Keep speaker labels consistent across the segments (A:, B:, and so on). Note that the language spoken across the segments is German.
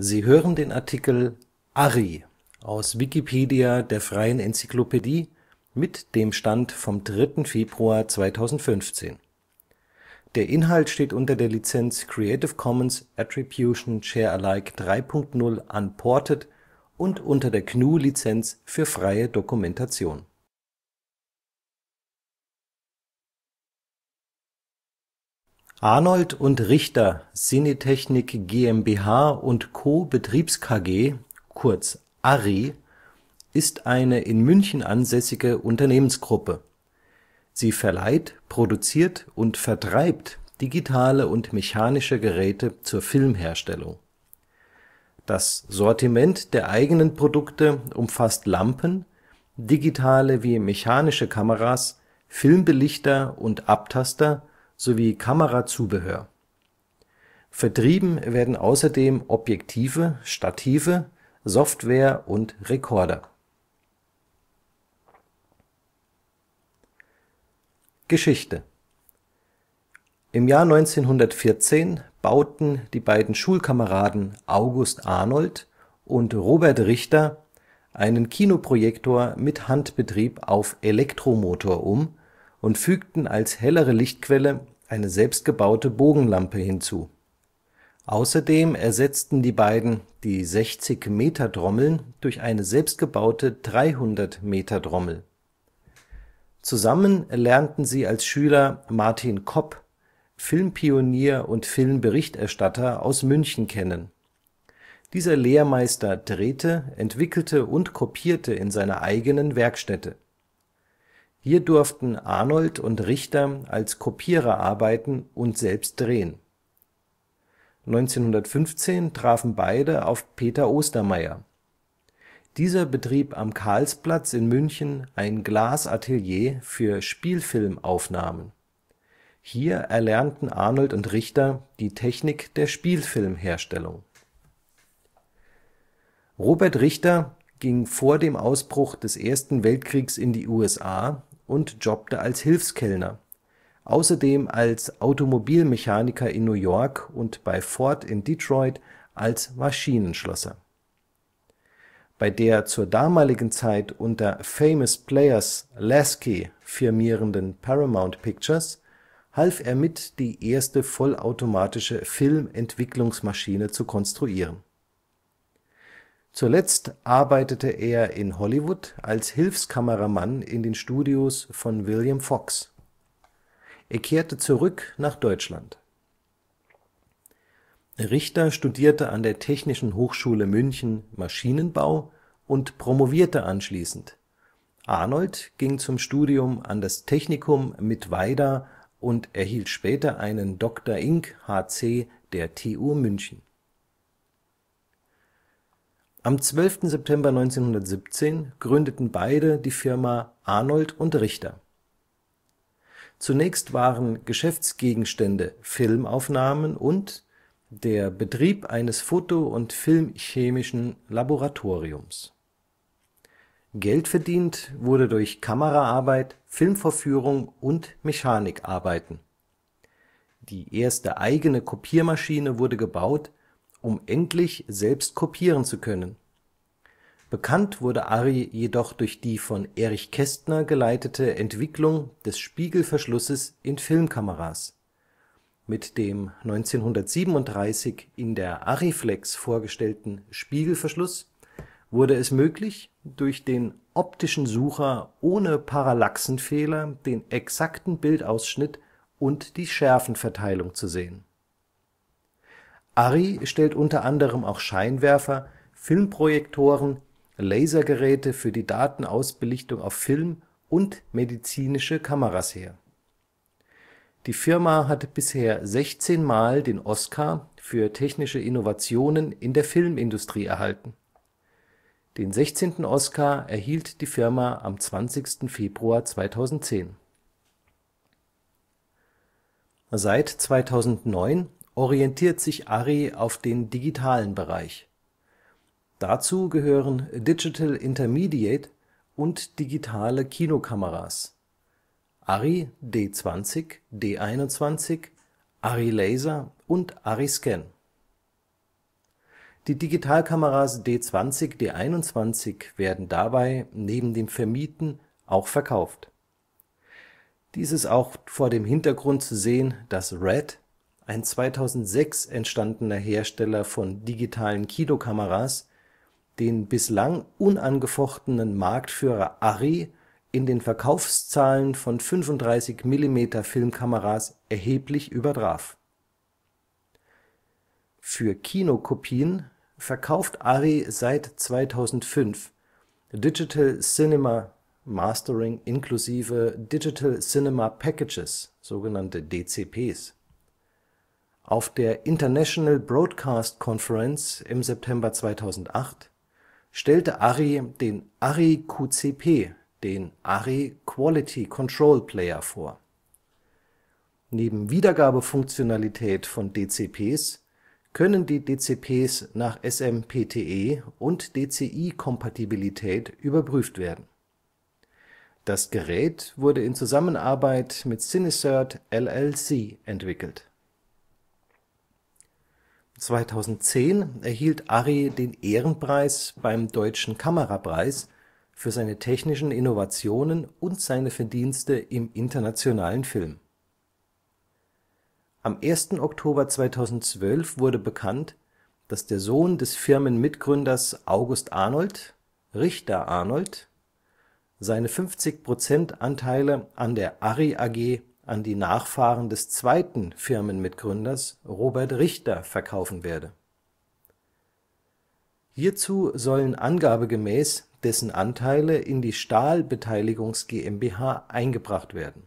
A: Sie hören den Artikel Arri, aus Wikipedia, der freien Enzyklopädie. Mit dem Stand vom Der Inhalt steht unter der Lizenz Creative Commons Attribution Share Alike 3 Punkt 0 Unported und unter der GNU Lizenz für freie Dokumentation Arnold Richter Sinntechnik GmbH Co. Betriebs-KG (kurz ARRI) ist eine in München ansässige Unternehmensgruppe. Sie verleiht, produziert und vertreibt digitale und mechanische Geräte zur Filmherstellung. Das Sortiment der eigenen Produkte umfasst Lampen, digitale wie mechanische Kameras, Filmbelichter und Abtaster sowie Kamerazubehör. Vertrieben werden außerdem Objektive, Stative, Software und Rekorder. Geschichte Im Jahr 1914 bauten die beiden Schulkameraden August Arnold und Robert Richter einen Kinoprojektor mit Handbetrieb auf Elektromotor um und fügten als hellere Lichtquelle eine selbstgebaute Bogenlampe hinzu. Außerdem ersetzten die beiden die 60-m-Trommeln durch eine selbstgebaute 300-m-Trommel. Zusammen lernten sie als Schüler Martin Kopp, Filmpionier und Filmberichterstatter aus München kennen. Dieser Lehrmeister drehte, entwickelte und kopierte in seiner eigenen Werkstätte hier durften Arnold und Richter als Kopierer arbeiten und selbst drehen. 1915 trafen beide auf Peter Ostermayer. Dieser betrieb am Karlsplatz in München ein Glasatelier für Spielfilmaufnahmen. Hier erlernten Arnold und Richter die Technik der Spielfilmherstellung. Robert Richter ging vor dem Ausbruch des Ersten Weltkriegs in die USA und jobbte als Hilfskellner, außerdem als Automobilmechaniker in New York und bei Ford in Detroit als Maschinenschlosser. Bei der zur damaligen Zeit unter Famous Players Lasky firmierenden Paramount Pictures half er mit, die erste vollautomatische Filmentwicklungsmaschine zu konstruieren Zuletzt arbeitete er in Hollywood als Hilfskameramann in den Studios von William Fox. Er kehrte zurück nach Deutschland. Richter studierte an der Technischen Hochschule München Maschinenbau und promovierte anschließend, Arnold ging zum Studium an das Technikum Mittweida und erhielt später einen Dr. ing. h.c. der TU München am 12. September 1917 gründeten beide die Firma Arnold und Richter. Zunächst waren Geschäftsgegenstände Filmaufnahmen und der Betrieb eines foto und filmchemischen Laboratoriums. Geld verdient wurde durch Kameraarbeit, Filmvorführung und Mechanikarbeiten. Die erste eigene Kopiermaschine wurde gebaut um endlich selbst kopieren zu können. Bekannt wurde Arri jedoch durch die von Erich Kästner geleitete Entwicklung des Spiegelverschlusses in Filmkameras. Mit dem 1937 in der Arriflex vorgestellten Spiegelverschluss wurde es möglich, durch den optischen Sucher ohne Parallaxenfehler den exakten Bildausschnitt und die Schärfenverteilung zu sehen Arri stellt unter anderem auch Scheinwerfer, Filmprojektoren, Lasergeräte für die Datenausbelichtung auf Film und medizinische Kameras her. Die Firma hat bisher 16 Mal den Oscar für technische Innovationen in der Filmindustrie erhalten. Den 16. Oscar erhielt die Firma am 20. Februar 2010. Seit 2009 orientiert sich Arri auf den digitalen Bereich. Dazu gehören Digital Intermediate und digitale Kinokameras (Arri D-20, D-21, Arri-Laser und Arri Scan). Die Digitalkameras D-20, D-21 werden dabei neben dem Vermieten auch verkauft. Dies ist auch vor dem Hintergrund zu sehen, dass RED ein 2006 entstandener Hersteller von digitalen Kinokameras, den bislang unangefochtenen Marktführer Arri in den Verkaufszahlen von 35-mm-Filmkameras erheblich übertraf. Für Kinokopien verkauft Arri seit 2005 Digital Cinema Mastering inklusive Digital Cinema Packages (DCPs auf der International Broadcast Conference im September 2008 stellte Arri den ARRIQCP (Arri Quality Control Player) vor. Neben Wiedergabefunktionalität von DCPs können die DCPs nach SMPTE und DCI-Kompatibilität überprüft werden. Das Gerät wurde in Zusammenarbeit mit Cinecert LLC entwickelt 2010 erhielt Arri den Ehrenpreis beim Deutschen Kamerapreis für seine technischen Innovationen und seine Verdienste im internationalen Film. Am 1. Oktober 2012 wurde bekannt, dass der Sohn des Firmenmitgründers August Arnold, Richter Arnold, seine 50 Anteile an der Arri AG an die Nachfahren des zweiten Firmenmitgründers Robert Richter verkaufen werde. Hierzu sollen angabegemäß dessen Anteile in die Stahl Beteiligungs GmbH eingebracht werden.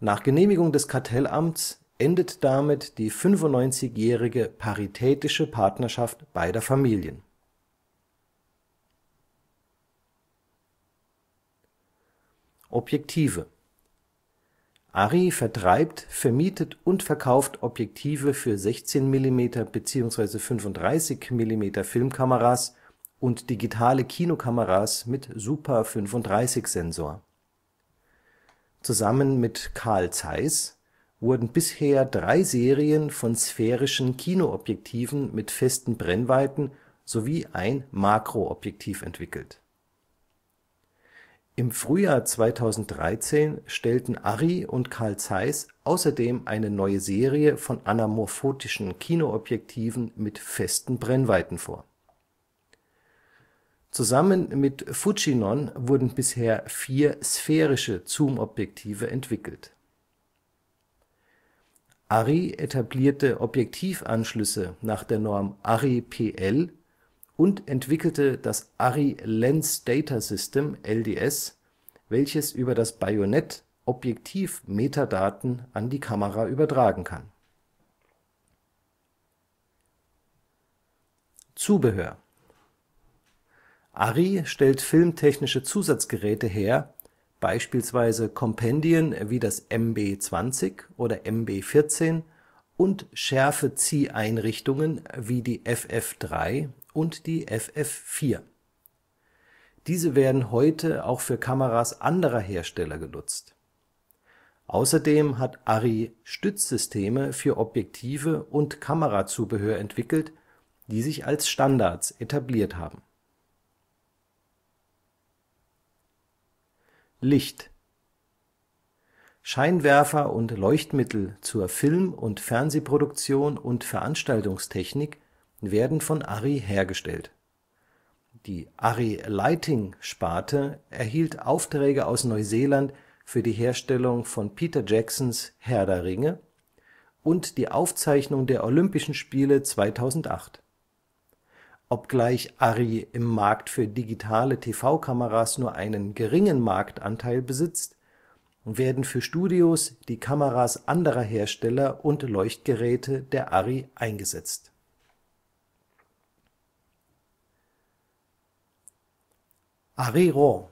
A: Nach Genehmigung des Kartellamts endet damit die 95-jährige paritätische Partnerschaft beider Familien Objektive. Arri vertreibt, vermietet und verkauft Objektive für 16-mm bzw. 35-mm-Filmkameras und digitale Kinokameras mit Super-35-Sensor. Zusammen mit Carl Zeiss wurden bisher drei Serien von sphärischen Kinoobjektiven mit festen Brennweiten sowie ein Makroobjektiv entwickelt im Frühjahr 2013 stellten Arri und Carl Zeiss außerdem eine neue Serie von anarmorphotischen Kinoobjektiven mit festen Brennweiten vor. Zusammen mit Fujinon wurden bisher vier sphärische Zoomobjektive entwickelt. Arri etablierte Objektivanschlüsse nach der Norm Arri PL und entwickelte das Arri Lens Data System (LDS), welches über das Bajonett Objektivmetadaten an die Kamera übertragen kann. Zubehör Arri stellt filmtechnische Zusatzgeräte her, beispielsweise Kompendien wie das MB-20 oder MB-14 und Schärfezieheinrichtungen wie die FF-3 und die FF4. Diese werden heute auch für Kameras anderer Hersteller genutzt. Außerdem hat Arri Stützsysteme für Objektive und Kamerazubehör entwickelt, die sich als Standards etabliert haben. Licht Scheinwerfer und Leuchtmittel zur Film und Fernsehproduktion und Veranstaltungstechnik werden von Arri hergestellt. Die Arri-Lighting-Sparte erhielt Aufträge aus Neuseeland für die Herstellung von Peter Jacksons Herr der Ringe und die Aufzeichnung der Olympischen Spiele 2008. Obgleich Arri im Markt für digitale TV-Kameras nur einen geringen Marktanteil besitzt, werden für Studios die Kameras anderer Hersteller und Leuchtgeräte der Arri eingesetzt Ariro.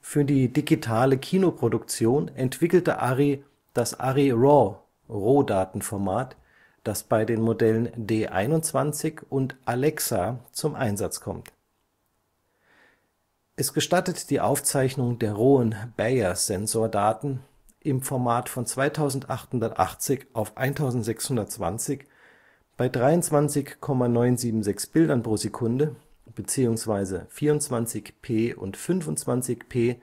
A: Für die digitale Kinoproduktion entwickelte Arri das RAW (Rohdatenformat), das bei den Modellen D21 und Alexa zum Einsatz kommt. Es gestattet die Aufzeichnung der rohen bayer sensordaten im Format von 2880 auf 1620 bei 23,976 Bildern pro Sekunde beziehungsweise 24p und 25p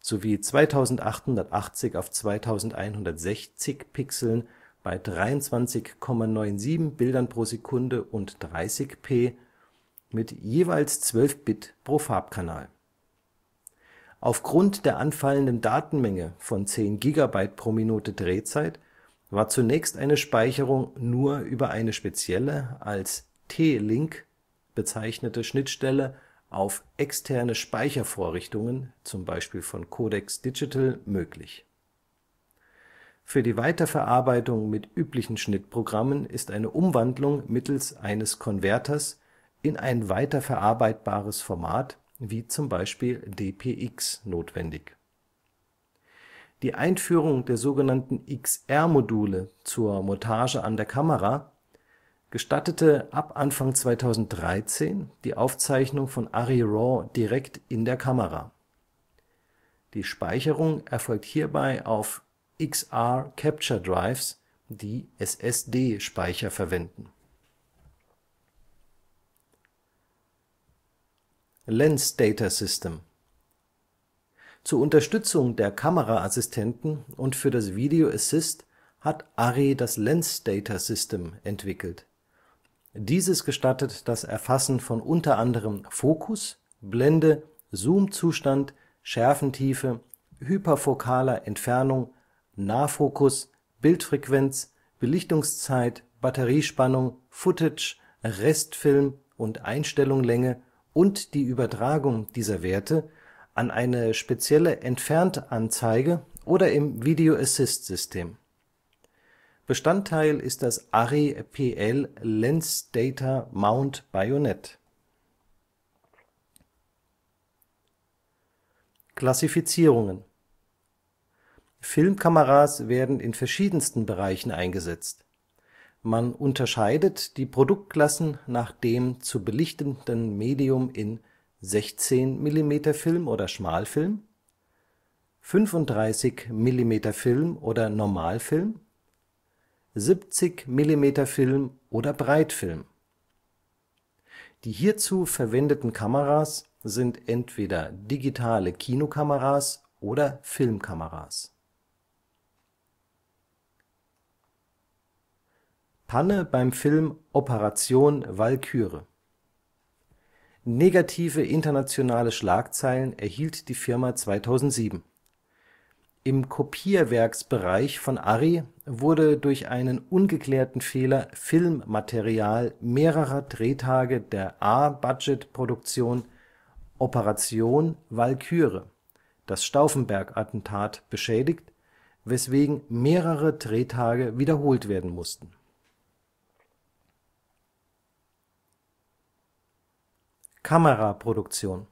A: sowie 2880 auf 2160 Pixeln bei 23,97 Bildern pro Sekunde und 30p mit jeweils 12 Bit pro Farbkanal. Aufgrund der anfallenden Datenmenge von 10 GB pro Minute Drehzeit war zunächst eine Speicherung nur über eine spezielle als T-Link bezeichnete Schnittstelle auf externe Speichervorrichtungen (z. B. von Codex Digital) möglich. Für die Weiterverarbeitung mit üblichen Schnittprogrammen ist eine Umwandlung mittels eines Konverters in ein weiterverarbeitbares Format wie z. B. DPX notwendig. Die Einführung der sogenannten XR-Module zur Montage an der Kamera gestattete ab Anfang 2013 die Aufzeichnung von Arri Raw direkt in der Kamera. Die Speicherung erfolgt hierbei auf XR-Capture-Drives, die SSD-Speicher verwenden. Lens Data System Zur Unterstützung der Kameraassistenten und für das Video Assist hat Arri das Lens Data System entwickelt dieses gestattet das Erfassen von unter anderem Fokus, Blende, Zoomzustand, Schärfentiefe, hyperfokaler Entfernung, Nahfokus, Bildfrequenz, Belichtungszeit, Batteriespannung, Footage, Restfilm und Einstellunglänge und die Übertragung dieser Werte an eine spezielle Entferntanzeige oder im Video-Assist-System Bestandteil ist das Arri PL Lens Data Mount Bajonett. Klassifizierungen Filmkameras werden in verschiedensten Bereichen eingesetzt. Man unterscheidet die Produktklassen nach dem zu belichtenden Medium in 16-mm-Film oder Schmalfilm 35-mm-Film oder Normalfilm 70-mm-Film oder Breitfilm. Die hierzu verwendeten Kameras sind entweder digitale Kinokameras oder Filmkameras. Panne beim Film Operation Walküre Negative internationale Schlagzeilen erhielt die Firma 2007 im Kopierwerksbereich von Arri wurde durch einen ungeklärten Fehler Filmmaterial mehrerer Drehtage der A-Budget-Produktion Operation Walküre – Das Stauffenberg-Attentat beschädigt, weswegen mehrere Drehtage wiederholt werden mussten. Kameraproduktion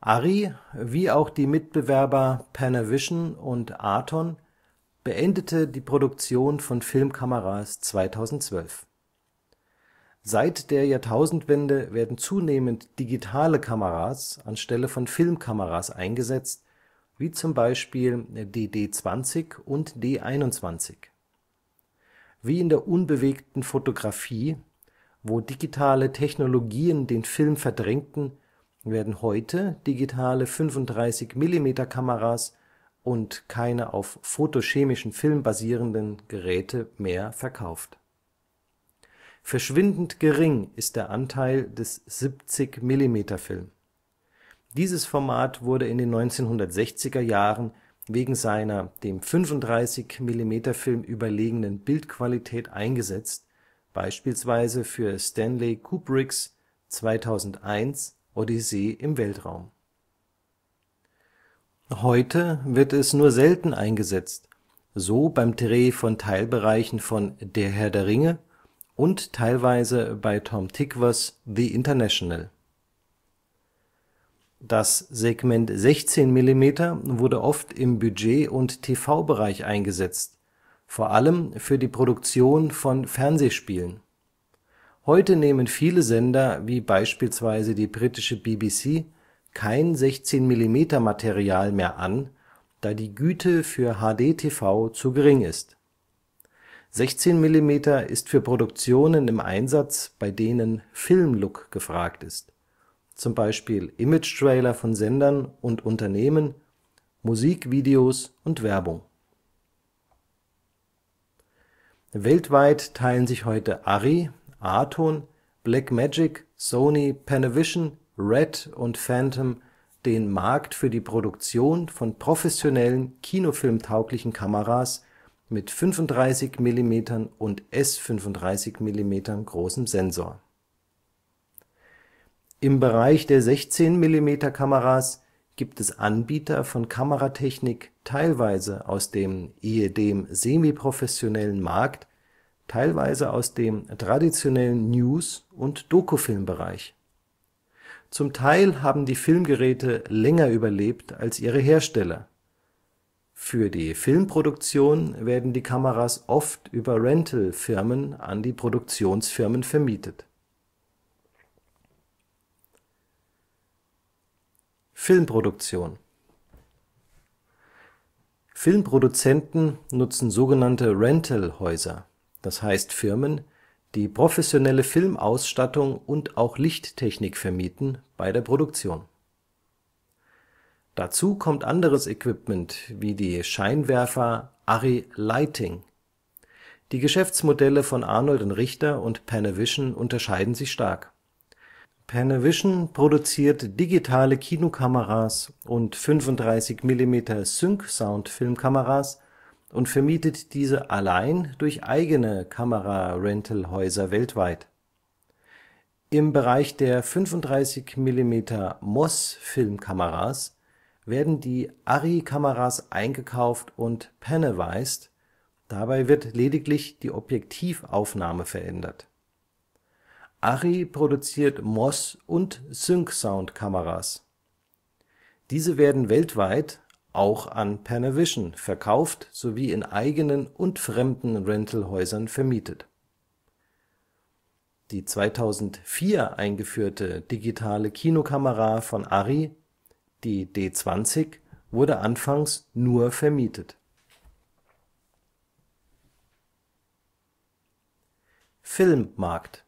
A: Arri wie auch die Mitbewerber Panavision und Aaton beendete die Produktion von Filmkameras 2012. Seit der Jahrtausendwende werden zunehmend digitale Kameras anstelle von Filmkameras eingesetzt, wie zum Beispiel die D-20 und D-21. Wie in der unbewegten Fotografie, wo digitale Technologien den Film verdrängten werden heute digitale 35-mm-Kameras und keine auf photochemischem Film basierenden Geräte mehr verkauft. Verschwindend gering ist der Anteil des 70-mm-Film. Dieses Format wurde in den 1960er Jahren wegen seiner dem 35-mm-Film überlegenen Bildqualität eingesetzt, beispielsweise für Stanley Kubricks 2001 Odyssee im Weltraum. Heute wird es nur selten eingesetzt, so beim Dreh von Teilbereichen von Der Herr der Ringe und teilweise bei Tom Tykwer’ The International. Das Segment 16 mm wurde oft im Budget und TV-Bereich eingesetzt, vor allem für die Produktion von Fernsehspielen Heute nehmen viele Sender wie beispielsweise die britische BBC kein 16-mm-Material mehr an, da die Güte für HDTV zu gering ist. 16 mm ist für Produktionen im Einsatz, bei denen Filmlook gefragt ist (z. B. Imagetrailer von Sendern und Unternehmen, Musikvideos und Werbung). Weltweit teilen sich heute Arri Aton, Blackmagic, Sony Panavision, Red und Phantom den Markt für die Produktion von professionellen kinofilmtauglichen Kameras mit 35mm und S35-mm großem Sensor. Im Bereich der 16-mm-Kameras gibt es Anbieter von Kameratechnik teilweise aus dem ehedem semiprofessionellen Markt teilweise aus dem traditionellen News und Dokufilmbereich. Zum Teil haben die Filmgeräte länger überlebt als ihre Hersteller. Für die Filmproduktion werden die Kameras oft über Rental-Firmen an die Produktionsfirmen vermietet. Filmproduktion Filmproduzenten nutzen sogenannte Rentalhäuser das heißt Firmen, die professionelle Filmausstattung und auch Lichttechnik vermieten, bei der Produktion. Dazu kommt anderes Equipment wie die Scheinwerfer Arri Lighting. Die Geschäftsmodelle von Arnold Richter und Panavision unterscheiden sich stark. Panavision produziert digitale Kinokameras und 35 mm sync sound filmkameras und vermietet diese allein durch eigene Kamera-Rentalhäuser weltweit. Im Bereich der 35-mm-MOS-Filmkameras werden die Arri-Kameras eingekauft und „ panavized “, dabei wird lediglich die Objektivaufnahme verändert. Arri produziert MOS und SyncSound-Kameras. Diese werden weltweit auch an Panavision verkauft sowie in eigenen und fremden Rentalhäusern vermietet. Die 2004 eingeführte digitale Kinokamera von Arri, die D-20, wurde anfangs nur vermietet. Filmmarkt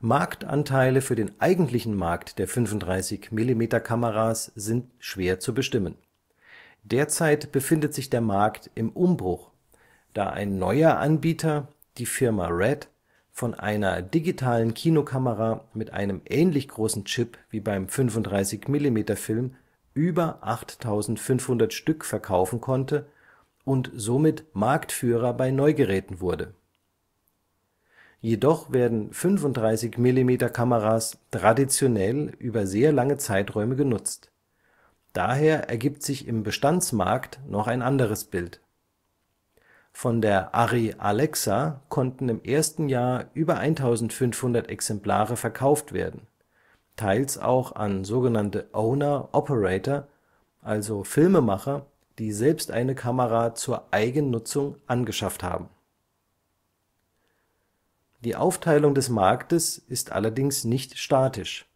A: Marktanteile für den eigentlichen Markt der 35-mm-Kameras sind schwer zu bestimmen. Derzeit befindet sich der Markt im Umbruch, da ein neuer Anbieter, die Firma RED, von einer digitalen Kinokamera mit einem ähnlich großen Chip wie beim 35-mm-Film über 8500 Stück verkaufen konnte und somit Marktführer bei Neugeräten wurde Jedoch werden 35-mm-Kameras traditionell über sehr lange Zeiträume genutzt. Daher ergibt sich im Bestandsmarkt noch ein anderes Bild. Von der Arri Alexa konnten im ersten Jahr über 1500 Exemplare verkauft werden, teils auch an sogenannte Owner-Operator, also Filmemacher, die selbst eine Kamera zur Eigennutzung angeschafft haben die Aufteilung des Marktes ist allerdings nicht statisch.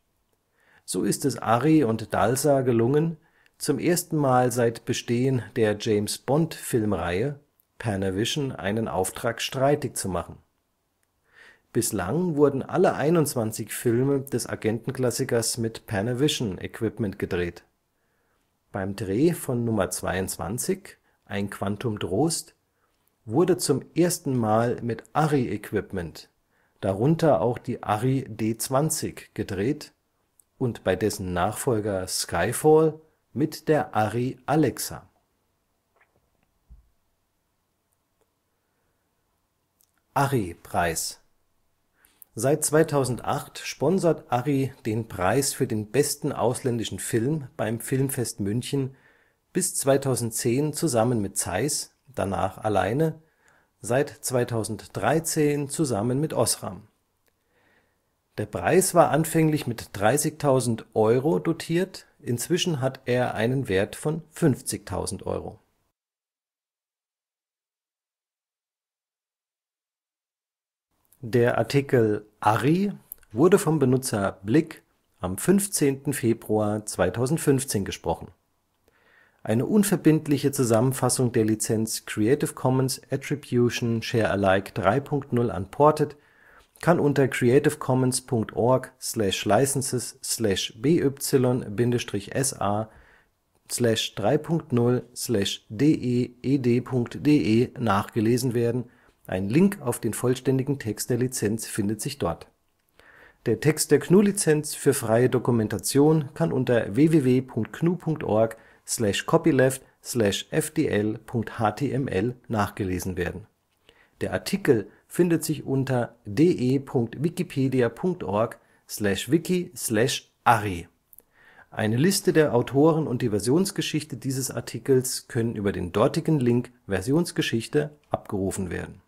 A: So ist es Arri und Dalsa gelungen, zum ersten Mal seit Bestehen der James-Bond-Filmreihe Panavision einen Auftrag streitig zu machen. Bislang wurden alle 21 Filme des Agentenklassikers mit Panavision-Equipment gedreht. Beim Dreh von Nummer 22 Ein Quantum Trost wurde zum ersten Mal mit Arri-Equipment darunter auch die Arri D-20, gedreht und bei dessen Nachfolger Skyfall mit der Arri Alexa. Arri-Preis: Seit 2008 sponsert Arri den Preis für den besten ausländischen Film beim Filmfest München, bis 2010 zusammen mit Zeiss, danach alleine seit 2013 zusammen mit Osram. Der Preis war anfänglich mit 30.000 Euro dotiert, inzwischen hat er einen Wert von 50.000 Euro eine unverbindliche Zusammenfassung der Lizenz Creative Commons Attribution Share Alike 3 Punkt 0 Unported kann unter creativecommonsorg commonsorg licenses by sa 30 de edde nachgelesen werden, ein Link auf den vollständigen Text der Lizenz findet sich dort. Der Text der GNU Lizenz für freie Dokumentation kann unter www.gnu.org slash copyleft/fdl.html slash nachgelesen werden. Der Artikel findet sich unter de.wikipedia.org/wiki/ari. slash slash Eine Liste der Autoren und die Versionsgeschichte dieses Artikels können über den dortigen Link Versionsgeschichte abgerufen werden